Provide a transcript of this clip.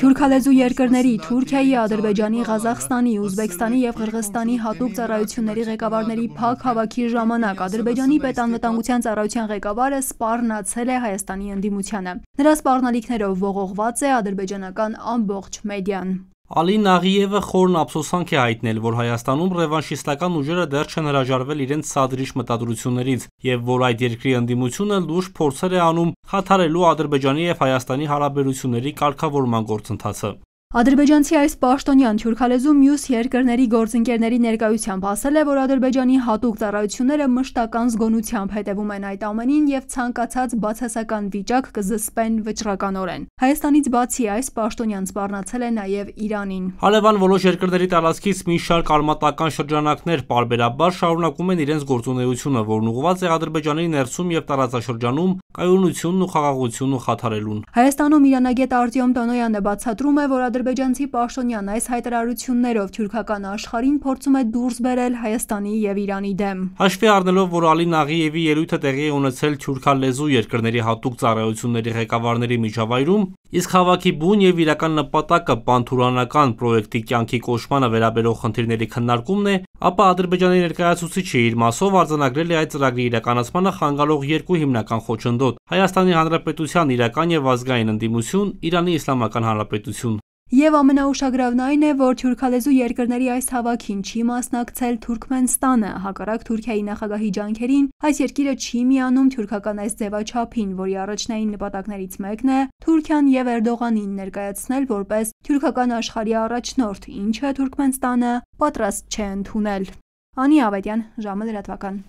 Թուրքալեզու երկրների, Թուրքիայի, Ադրբեջանի, Ղազախստանի, Ուզբեկստանի եւ Ղրղստանի հատուկ ծառայությունների ղեկավարների փակ հավաքի ժամանակ Ադրբեջանի պետանվտանգության ծառայության ղեկավարը սպառնացել է Հայաստանի ընդդիմությանը։ Նրա սպառնալիքներով ողողված է ադրբեջանական ամբողջ մեդիան։ Ալի Նաղիևը խորն ափսոսանք է հայտնել, որ Հայաստանում ռևանշիստական ուժերը դեռ չեն հրաժարվել իրենց սադրիչ մտադրություններից եւ որ այդ երկրի ընդդիմությունը լուրջ փորձեր է անում խաթարելու Ադրբեջանի եւ Հայաստանի հարաբերությունների կարգավորման գործընթացը։ Ադրբեջանցի այս պաշտոնյան թյուրքալեզում մյուս երկրների գործընկերների ներկայությամբ ասել է, որ Ադրբեջանի հատուկ ծառայությունները մշտական զգոնությամբ հետևում են այդ ամենին եւ ցանկացած բացասական վիճակ կզսպեն վճռականորեն։ Հայաստանից բացի այս պաշտոնյան սպառնացել է նաեւ Իրանին։ Հարևան որոշ երկրների տարածքից մի շարք արմատական շրջանակներ պարբերաբար շարունակում են իրենց գործունեությունը, որն ուղղված է Ադրբեջանի ներսում եւ տարածաշրջանում կայունությունն ու խաղաղությունն ու խաթարելուն։ Հայաստանում իրանագետ Արտյոմ Տոնոյանը բացատրում է, որ ադրբեջանցի պաշտոնյան այս հայտարարություններով թյուրքական աշխարհին փորձում է դուրս բերել Հայաստանի եւ Իրանի դեմ։ Հաշվի առնելով, որ Ալի Նաղիևի ելույթը տեղի է ունեցել թյուրքալեզու երկրների հատուկ ծառայությունների ղեկավարների միջավայրում, իսկ հավաքի բուն եւ իրական նպատակը պանթուրանական պրոյեկտի կյանքի կոչմանը վերաբերող խնդիրների քննարկումն է, ապա Ադրբեջանի ներկայացուցիչը իր մասով արձանագրել է այդ ծրագրի իրականացմանը խանգարող երկու հիմնական խոչընդոտ՝ Հայաստանի Հանրապետության իրական եւ ազգային ընդդիմություն, Իրանի Իսլամական Հանրապետություն։ Եվ ամենաուշագրավն այն է, որ թյուրքալեզու երկրների այս հավաքին չի մասնակցել Թուրքմենստանը, հակառակ Թուրքիայի նախագահի ջանքերին, այս երկիրը չի միանում թյուրքական այս ձևաչափին, որի առաջնային նպատակներից մեկն է Թուրքիան եւ Էրդողանին ներկայացնել որպես թյուրքական աշխարհի առաջնորդ, ինչը Թուրքմենստանը պատրաստ չէ ընդունել։ Անի Ավետյան, ժամը լրատվական։